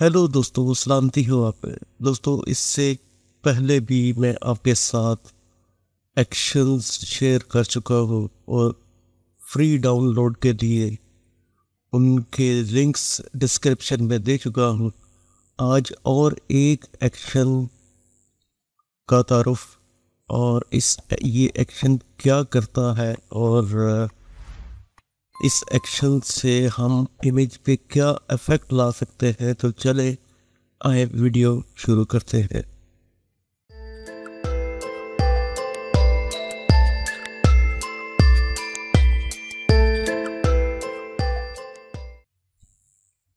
hello दोस्तों सलामती हो आप दोस्तों इससे पहले भी मैं आपके साथ एक्शंस शेयर कर चुका हूँ और फ्री डाउनलोड के लिए उनके लिंक्स डिस्क्रिप्शन में दे चुका हूँ आज और एक एक्शन का तारफ़ और इस ये एक्शन क्या करता है और इस एक्शन से हम इमेज पे क्या इफेक्ट ला सकते हैं तो चले आए वीडियो शुरू करते हैं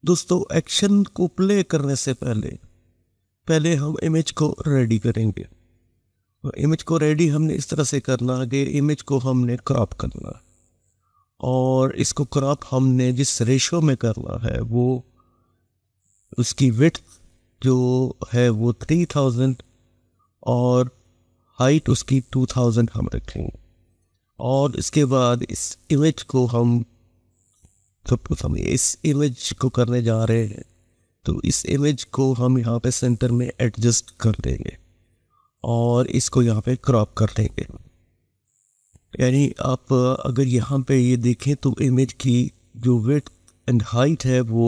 दोस्तों एक्शन को प्ले करने से पहले पहले हम इमेज को रेडी करेंगे इमेज को रेडी हमने इस तरह से करना कि इमेज को हमने क्रॉप करना और इसको क्रॉप हमने जिस रेशो में करना है वो उसकी विथ जो है वो थ्री थाउजेंड और हाइट उसकी टू थाउजेंड हम रखेंगे और इसके बाद इस इमेज को हम सबको तो समझिए इस इमेज को करने जा रहे हैं तो इस इमेज को हम यहाँ पे सेंटर में एडजस्ट कर देंगे और इसको यहाँ पे क्रॉप कर देंगे यानी आप अगर यहाँ पे ये देखें तो इमेज की जो वेट एंड हाइट है वो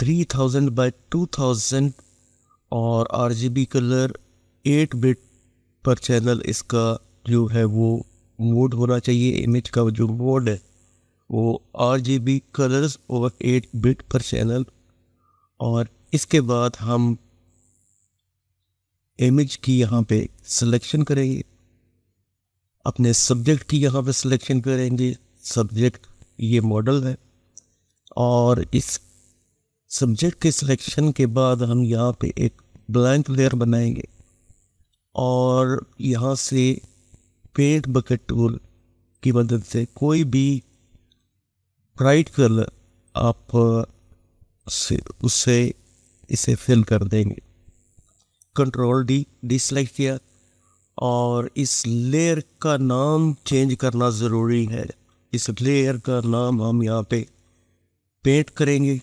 three thousand by two thousand और R G B colour eight bit per channel इसका जो है वो मोड होना चाहिए इमेज का जो मोड है वो आर जी बी कलर्स और एट बिट पर चैनल और इसके बाद हम इमेज की यहाँ पे सिलेक्शन करेंगे अपने सब्जेक्ट की यहाँ पे सिलेक्शन करेंगे सब्जेक्ट ये मॉडल है और इस सब्जेक्ट के सिलेक्शन के बाद हम यहाँ पे एक ब्लैंक लेयर बनाएंगे और यहाँ से पेंट बकेट टूल की मदद से कोई भी ब्राइट कलर आप से उससे इसे फिल कर देंगे कंट्रोल डी डिसलेक्ट किया और इस लेयर का नाम चेंज करना ज़रूरी है इस लेयर का नाम हम यहाँ पे पेंट करेंगे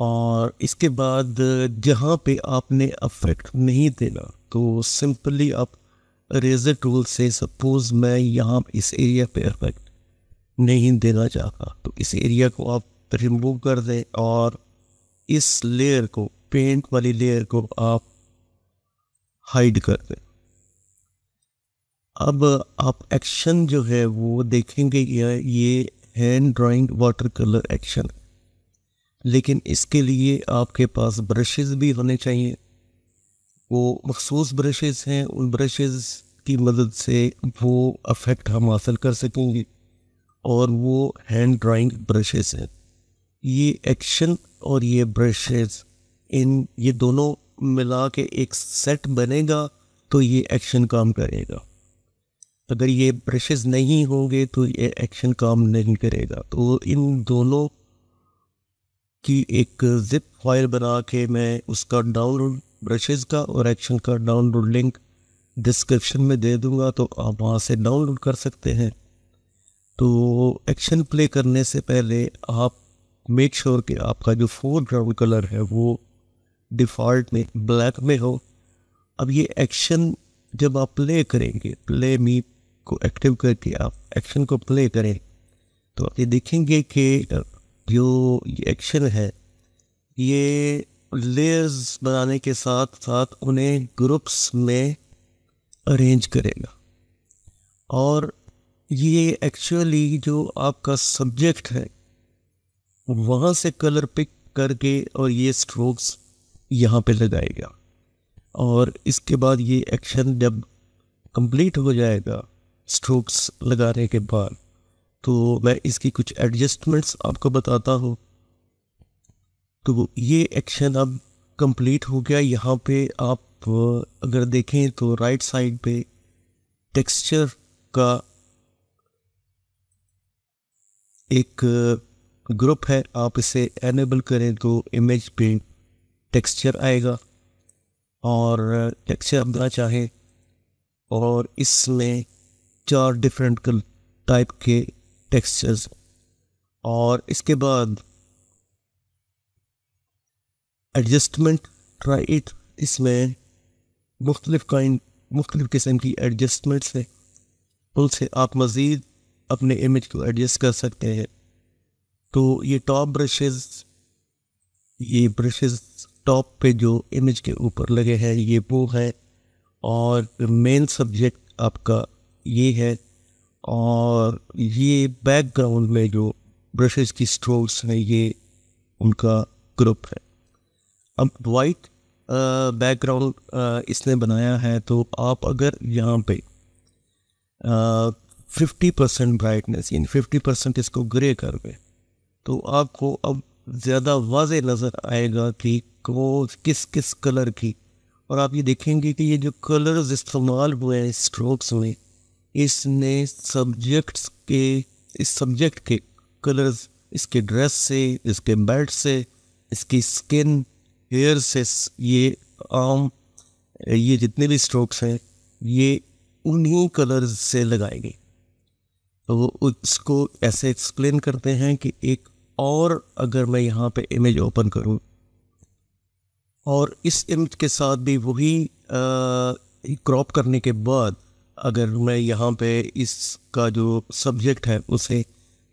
और इसके बाद जहाँ पे आपने अफेक्ट नहीं देना तो सिंपली आप रेजर टूल से सपोज़ मैं यहाँ इस एरिया पे अफेक्ट नहीं देना चाहता तो इस एरिया को आप रिमूव कर दें और इस लेयर को पेंट वाली लेयर को आप हाइड कर दें अब आप एक्शन जो है वो देखेंगे ये hand drawing water colour action लेकिन इसके लिए आपके पास ब्रशेस भी होने चाहिए वो मखसूस ब्रशेस हैं उन ब्रशेस की मदद से वो अफेक्ट हम हासिल कर सकेंगे और वो हैंड ड्राइंग ब्रशेस हैं ये एक्शन और ये ब्रशेस इन ये दोनों मिला के एक सेट बनेगा तो ये एक्शन काम करेगा अगर ये ब्रशेज़ नहीं होंगे तो ये एक्शन काम नहीं करेगा तो इन दोनों की एक जिप फाइल बना के मैं उसका डाउनलोड ब्रशेज़ का और एक्शन का डाउनलोड लिंक डिस्क्रिप्शन में दे दूंगा तो आप वहाँ से डाउनलोड कर सकते हैं तो एक्शन प्ले करने से पहले आप मेक श्योर sure कि आपका जो फोरग्राउंड कलर है वो डिफ़ॉल्ट में ब्लैक में हो अब ये एक्शन जब आप प्ले करेंगे प्ले मी को एक्टिव करके आप एक्शन को प्ले करें तो आप ये देखेंगे कि जो एक्शन है ये लेयर्स बनाने के साथ साथ उन्हें ग्रुप्स में अरेंज करेगा और ये एक्चुअली जो आपका सब्जेक्ट है वहाँ से कलर पिक करके और ये स्ट्रोक्स यहाँ पे लगाएगा और इसके बाद ये एक्शन जब कंप्लीट हो जाएगा स्ट्रोक्स लगाने के बाद तो मैं इसकी कुछ एडजस्टमेंट्स आपको बताता हूँ तो ये एक्शन अब कंप्लीट हो गया यहाँ पे आप अगर देखें तो राइट साइड पे टेक्सचर का एक ग्रुप है आप इसे एनेबल करें तो इमेज पे टेक्सचर आएगा और टेक्सचर अपना चाहे और इसमें चार डिफरेंट टाइप के टेक्सचर्स और इसके बाद एडजस्टमेंट ट्राई इट इसमें मुख्तलिफ काइंड मुख्तलिफ किस्म की एडजस्टमेंट्स हैं उनसे आप मज़ीद अपने इमेज को एडजस्ट कर सकते हैं तो ये टॉप ब्रशेस ये ब्रशेस टॉप पे जो इमेज के ऊपर लगे हैं ये वो हैं और मेन सब्जेक्ट आपका ये है और ये बैकग्राउंड में जो ब्रशेस की स्ट्रोक्स हैं ये उनका ग्रुप है अब वाइट बैकग्राउंड इसने बनाया है तो आप अगर यहाँ पे फिफ्टी परसेंट ब्राइटनेस यानी फिफ्टी परसेंट इसको ग्रे कर दें तो आपको अब ज़्यादा वाज नज़र आएगा कि वो किस किस कलर की और आप ये देखेंगे कि ये जो कलर्स इस्तेमाल हुए हैं स्ट्रोक्स में इसने सब्जेक्ट्स के इस सब्जेक्ट के कलर्स इसके ड्रेस से इसके बेल्ट से इसकी स्किन हेयर से ये आम um, ये जितने भी स्ट्रोक्स हैं ये उन्हीं कलर्स से लगाए गए तो वो उसको ऐसे एक्सप्लेन करते हैं कि एक और अगर मैं यहाँ पे इमेज ओपन करूँ और इस इमेज के साथ भी वही क्रॉप करने के बाद अगर मैं यहाँ पे इसका जो सब्जेक्ट है उसे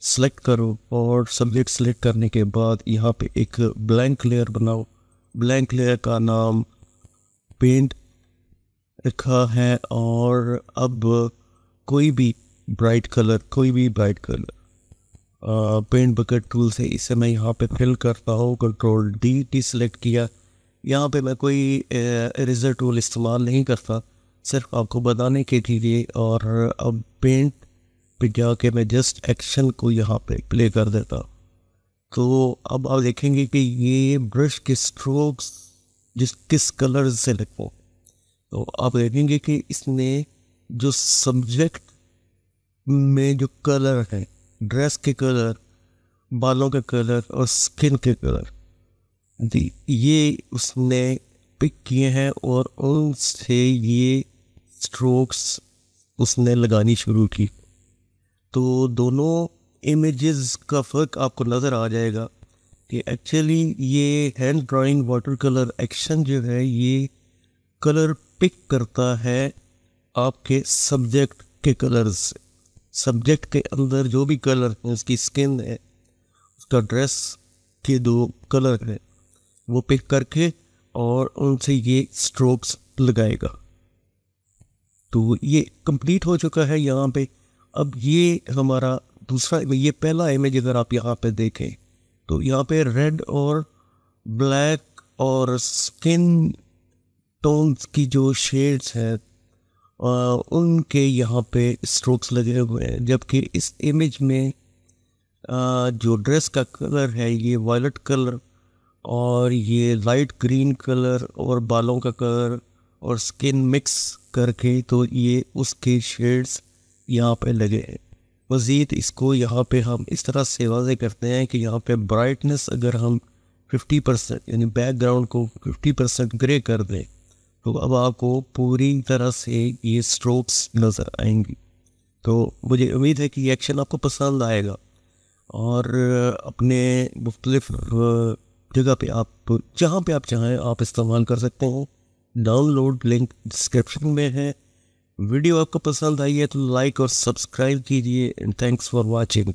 सेलेक्ट करो और सब्जेक्ट सेलेक्ट करने के बाद यहाँ पे एक ब्लैंक लेयर बनाओ ब्लैंक लेयर का नाम पेंट रखा है और अब कोई भी ब्राइट कलर कोई भी bright colour paint bucket tool से इसे मैं यहाँ पे फिल करता हूँ कंट्रोल डी टी सेलेक्ट किया यहाँ पे मैं कोई इरेजर टूल इस्तेमाल नहीं करता सिर्फ आपको बताने के लिए और अब पेंट पे जाके मैं जस्ट एक्शन को यहाँ पे प्ले कर देता तो अब आप देखेंगे कि ये ब्रश के स्ट्रोक्स जिस किस कलर से लिखो तो आप देखेंगे कि इसने जो सब्जेक्ट में जो कलर है ड्रेस के कलर बालों के कलर और स्किन के कलर दी ये उसने पिक किए हैं और उनसे ये स्ट्रोक्स उसने लगानी शुरू की तो दोनों इमेजेस का फ़र्क आपको नज़र आ जाएगा कि एक्चुअली ये hand drawing water colour action जो है ये कलर पिक करता है आपके सब्जेक्ट के कलर्स से सब्जेक्ट के अंदर जो भी कलर है उसकी स्किन है उसका ड्रेस के दो कलर है वो पिक करके और उनसे ये स्ट्रोक्स लगाएगा तो ये कंप्लीट हो चुका है यहाँ पे अब ये हमारा दूसरा ये पहला इमेज अगर आप यहाँ पे देखें तो यहाँ पे रेड और ब्लैक और स्किन टोन्स की जो शेड्स हैं उनके यहाँ पे स्ट्रोक्स लगे हुए हैं जबकि इस इमेज में आ, जो ड्रेस का कलर है ये वायलट कलर और ये लाइट ग्रीन कलर और बालों का कलर और स्किन मिक्स करके तो ये उसके शेड्स यहाँ पे लगे हैं मज़ीद इसको यहाँ पे हम इस तरह से वाजे करते हैं कि यहाँ पे ब्राइटनेस अगर हम 50 परसेंट यानी बैकग्राउंड को 50 परसेंट ग्रे कर दें तो अब आपको पूरी तरह से ये स्ट्रोक्स नज़र आएंगी तो मुझे उम्मीद है कि ये एक्शन आपको पसंद आएगा और अपने मुख्तलफ़ जगह पे आप जहाँ पे आप चाहें आप इस्तेमाल कर सकते हो डाउनलोड लिंक डिस्क्रिप्शन में है वीडियो आपको पसंद आई है तो लाइक और सब्सक्राइब कीजिए एंड थैंक्स फॉर वाचिंग